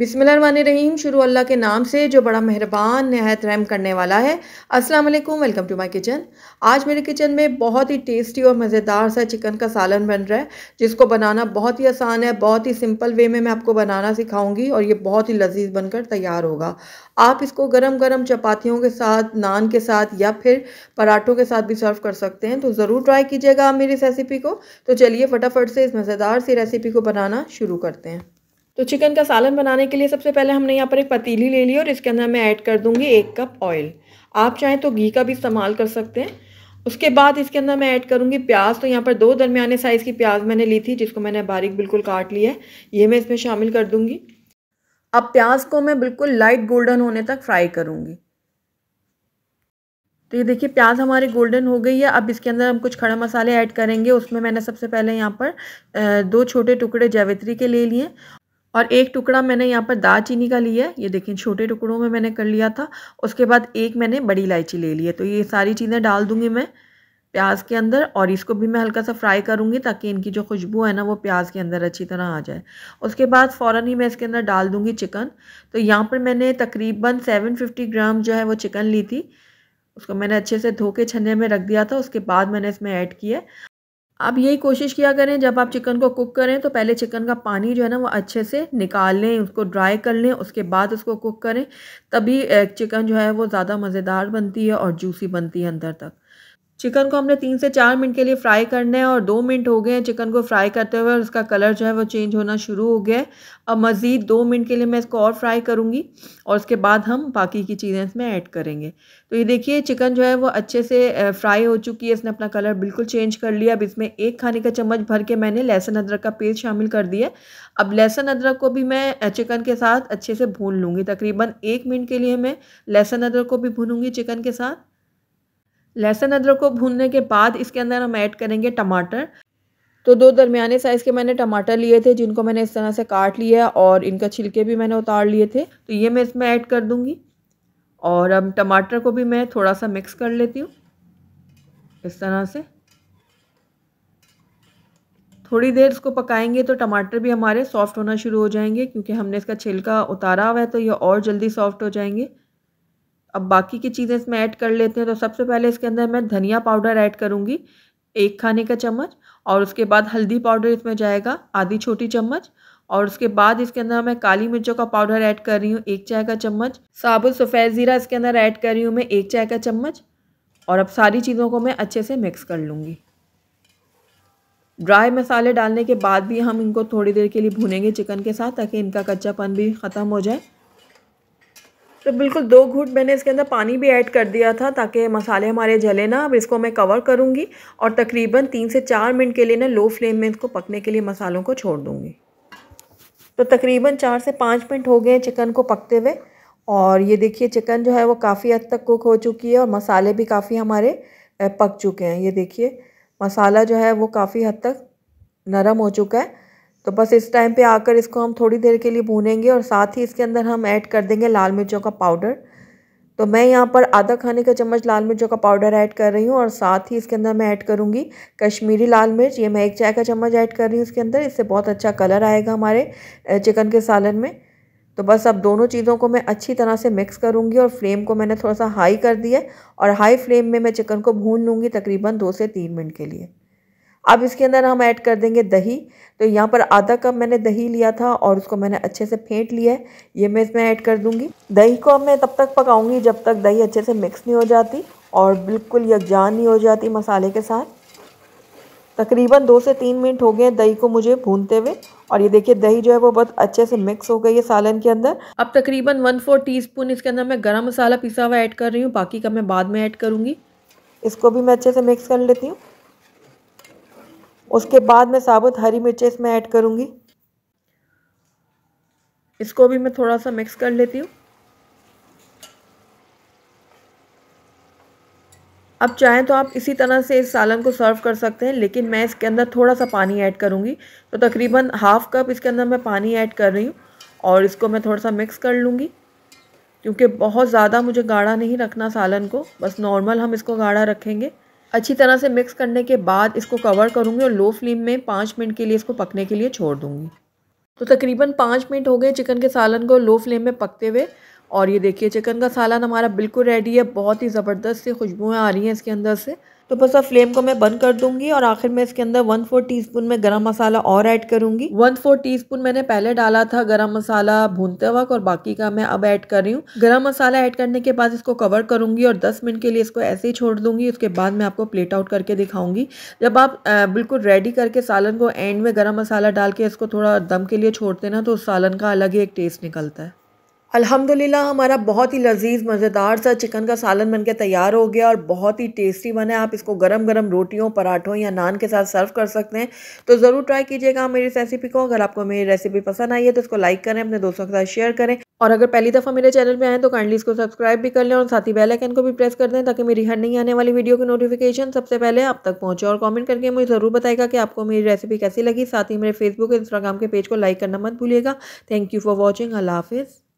बिसमीम शुरू अल्लाह के नाम से जो बड़ा मेहरबान नहायत रहम करने वाला है अस्सलाम वालेकुम वेलकम टू माय किचन आज मेरे किचन में बहुत ही टेस्टी और मज़ेदार सा चिकन का सालन बन रहा है जिसको बनाना बहुत ही आसान है बहुत ही सिंपल वे में मैं आपको बनाना सिखाऊंगी और ये बहुत ही लजीज बनकर तैयार होगा आप इसको गर्म गर्म चपातियों के साथ नान के साथ या फिर पराठों के साथ भी सर्व कर सकते हैं तो ज़रूर ट्राई कीजिएगा आप मेरी इस रेसिपी को तो चलिए फटाफट से इस मज़ेदार सी रेसिपी को बनाना शुरू करते हैं तो चिकन का सालन बनाने के लिए सबसे पहले हमने यहाँ पर एक पतीली ले ली और इसके अंदर मैं ऐड कर दूँगी एक कप ऑयल आप चाहें तो घी का भी इस्तेमाल कर सकते हैं उसके बाद इसके अंदर मैं ऐड करूँगी प्याज तो यहाँ पर दो दरमियाने साइज़ की प्याज मैंने ली थी जिसको मैंने बारीक बिल्कुल काट लिया है ये मैं इसमें शामिल कर दूँगी अब प्याज को मैं बिल्कुल लाइट गोल्डन होने तक फ्राई करूँगी तो ये देखिए प्याज हमारी गोल्डन हो गई है अब इसके अंदर हम कुछ खड़ा मसाले ऐड करेंगे उसमें मैंने सबसे पहले यहाँ पर दो छोटे टुकड़े जावित्री के ले लिए और एक टुकड़ा मैंने यहाँ पर चीनी का लिया है ये देखें छोटे टुकड़ों में मैंने कर लिया था उसके बाद एक मैंने बड़ी इलायची ले ली है तो ये सारी चीज़ें डाल दूँगी मैं प्याज के अंदर और इसको भी मैं हल्का सा फ्राई करूँगी ताकि इनकी जो खुशबू है ना वो प्याज के अंदर अच्छी तरह आ जाए उसके बाद फ़ौर ही मैं इसके अंदर डाल दूँगी चिकन तो यहाँ पर मैंने तकरीबन सेवन ग्राम जो है वो चिकन ली थी उसको मैंने अच्छे से धो के छन्ने में रख दिया था उसके बाद मैंने इसमें ऐड किया आप यही कोशिश किया करें जब आप चिकन को कुक करें तो पहले चिकन का पानी जो है ना वो अच्छे से निकाल लें उसको ड्राई कर लें उसके बाद उसको कुक करें तभी चिकन जो है वो ज़्यादा मज़ेदार बनती है और जूसी बनती है अंदर तक चिकन को हमने तीन से चार मिनट के लिए फ्राई करना है और दो मिनट हो गए हैं चिकन को फ्राई करते हुए और उसका कलर जो है वो चेंज होना शुरू हो गया है अब मज़ीद दो मिनट के लिए मैं इसको और फ्राई करूँगी और उसके बाद हम बाकी की चीज़ें इसमें ऐड करेंगे तो ये देखिए चिकन जो है वो अच्छे से फ्राई हो चुकी है इसने अपना कलर बिल्कुल चेंज कर लिया अब इसमें एक खाने का चम्मच भर के मैंने लहसुन अदरक का पेस्ट शामिल कर दिया अब लहसुन अदरक को भी मैं चिकन के साथ अच्छे से भून लूँगी तकरीबन एक मिनट के लिए मैं लहसुन अदरक को भी भूनूँगी चिकन के साथ लहसुन अदरक को भूनने के बाद इसके अंदर हम ऐड करेंगे टमाटर तो दो दरमियाने साइज़ के मैंने टमाटर लिए थे जिनको मैंने इस तरह से काट लिया और इनका छिलके भी मैंने उतार लिए थे तो ये मैं इसमें ऐड कर दूँगी और अब टमाटर को भी मैं थोड़ा सा मिक्स कर लेती हूँ इस तरह से थोड़ी देर इसको पकाएंगे तो टमाटर भी हमारे सॉफ़्ट होना शुरू हो जाएंगे क्योंकि हमने इसका छिलका उतारा हुआ है तो ये और जल्दी सॉफ़्ट हो जाएंगे अब बाकी की चीज़ें इसमें ऐड कर लेते हैं तो सबसे पहले इसके अंदर मैं धनिया पाउडर ऐड करूँगी एक खाने का चम्मच और उसके बाद हल्दी पाउडर इसमें जाएगा आधी छोटी चम्मच और उसके बाद इसके अंदर मैं काली मिर्चों का पाउडर ऐड कर रही हूँ एक चाय का चम्मच साबुत सफ़ेद ज़ीरा इसके अंदर ऐड कर रही हूँ मैं एक चाय का चम्मच और अब सारी चीज़ों को मैं अच्छे से मिक्स कर लूँगी ड्राई मसाले डालने के बाद भी हम इनको थोड़ी देर के लिए भूनेंगे चिकन के साथ ताकि इनका कच्चापन भी ख़त्म हो जाए तो बिल्कुल दो घूट मैंने इसके अंदर पानी भी ऐड कर दिया था ताकि मसाले हमारे जले ना अब इसको मैं कवर करूँगी और तकरीबन तीन से चार मिनट के लिए ना लो फ्लेम में इसको पकने के लिए मसालों को छोड़ दूँगी तो तकरीबन चार से पाँच मिनट हो गए चिकन को पकते हुए और ये देखिए चिकन जो है वो काफ़ी हद तक कुक हो चुकी है और मसाले भी काफ़ी हमारे पक चुके हैं ये देखिए मसाला जो है वो काफ़ी हद तक नरम हो चुका है तो बस इस टाइम पे आकर इसको हम थोड़ी देर के लिए भूनेंगे और साथ ही इसके अंदर हम ऐड कर देंगे लाल मिर्चों का पाउडर तो मैं यहाँ पर आधा खाने का चम्मच लाल मिर्चों का पाउडर ऐड कर रही हूँ और साथ ही इसके अंदर मैं ऐड करूँगी कश्मीरी लाल मिर्च ये मैं एक चाय का चम्मच ऐड कर रही हूँ इसके अंदर इससे बहुत अच्छा कलर आएगा हमारे चिकन के सालन में तो बस अब दोनों चीज़ों को मैं अच्छी तरह से मिक्स करूँगी और फ्लेम को मैंने थोड़ा सा हाई कर दिया और हाई फ्लेम में मैं चिकन को भून लूँगी तकरीबन दो से तीन मिनट के लिए अब इसके अंदर हम ऐड कर देंगे दही तो यहाँ पर आधा कप मैंने दही लिया था और उसको मैंने अच्छे से फेंट लिया है ये मैं इसमें ऐड कर दूँगी दही को अब मैं तब तक पकाऊँगी जब तक दही अच्छे से मिक्स नहीं हो जाती और बिल्कुल यकजान नहीं हो जाती मसाले के साथ तकरीबन दो से तीन मिनट हो गए हैं दही को मुझे भूनते हुए और ये देखिए दही जो है वो बहुत अच्छे से मिक्स हो गई है सालन के अंदर अब तकरीबन वन फोर टी स्पून इसके अंदर मैं गरम मसाला पिसा हुआ ऐड कर रही हूँ बाकी का मैं बाद में ऐड करूँगी इसको भी मैं अच्छे से मिक्स कर लेती हूँ उसके बाद मैं साबुत हरी मिर्चें इसमें ऐड करूँगी इसको भी मैं थोड़ा सा मिक्स कर लेती हूँ अब चाहें तो आप इसी तरह से इस सालन को सर्व कर सकते हैं लेकिन मैं इसके अंदर थोड़ा सा पानी ऐड करूँगी तो तकरीबन हाफ कप इसके अंदर मैं पानी ऐड कर रही हूँ और इसको मैं थोड़ा सा मिक्स कर लूँगी क्योंकि बहुत ज़्यादा मुझे गाढ़ा नहीं रखना सालन को बस नॉर्मल हम इसको गाढ़ा रखेंगे अच्छी तरह से मिक्स करने के बाद इसको कवर करूँगी और लो फ्लेम में पाँच मिनट के लिए इसको पकने के लिए छोड़ दूँगी तो तकरीबन पाँच मिनट हो गए चिकन के सालन को लो फ्लेम में पकते हुए और ये देखिए चिकन का सालन हमारा बिल्कुल रेडी है बहुत ही ज़बरदस्त सी खुशबुएँ आ रही हैं इसके अंदर से तो बस अब फ्लेम को मैं बंद कर दूंगी और आखिर में इसके अंदर वन फोर टी स्पून में गरम मसाला और ऐड करूंगी वन फोर टी स्पून मैंने पहले डाला था गरम मसाला भूनते वक्त और बाकी का मैं अब ऐड कर रही हूँ गरम मसाला ऐड करने के बाद इसको कवर करूंगी और दस मिनट के लिए इसको ऐसे ही छोड़ दूंगी उसके बाद मैं आपको प्लेट आउट करके दिखाऊंगी जब आप बिल्कुल रेडी करके सालन को एंड में गर्म मसाला डाल के इसको थोड़ा दम के लिए छोड़ते ना तो उस सालन का अलग ही एक टेस्ट निकलता है अल्हम्दुलिल्लाह हमारा बहुत ही लजीज मज़ेदार सा चिकन का सालन बनके तैयार हो गया और बहुत ही टेस्टी बना है आप इसको गरम गरम रोटियों पराठों या नान के साथ सर्व कर सकते हैं तो ज़रूर ट्राई कीजिएगा मेरी इस रेसिपी को अगर आपको मेरी रेसिपी पसंद आई है तो इसको लाइक करें अपने दोस्तों के साथ शेयर करें और अगर पहली दफ़ा मेरे चैनल में आए तो काइंडली इसको सब्सक्राइब भी कर लें और साथ ही बेलैकन को भी प्रेस कर दें ताकि मेरी हर नहीं आने वाली वीडियो की नोटिफिकेशन सबसे पहले आप तक पहुँचे और कॉमेंट करके मुझे ज़रूर बताएगा कि आपको मेरी रेसिपी कैसी लगी साथ ही मेरे फेसबुक इंस्टाग्राम के पेज को लाइक करना मत भूलिएगा थैंक यू फॉर वॉचिंग अल्लाह हाफिज़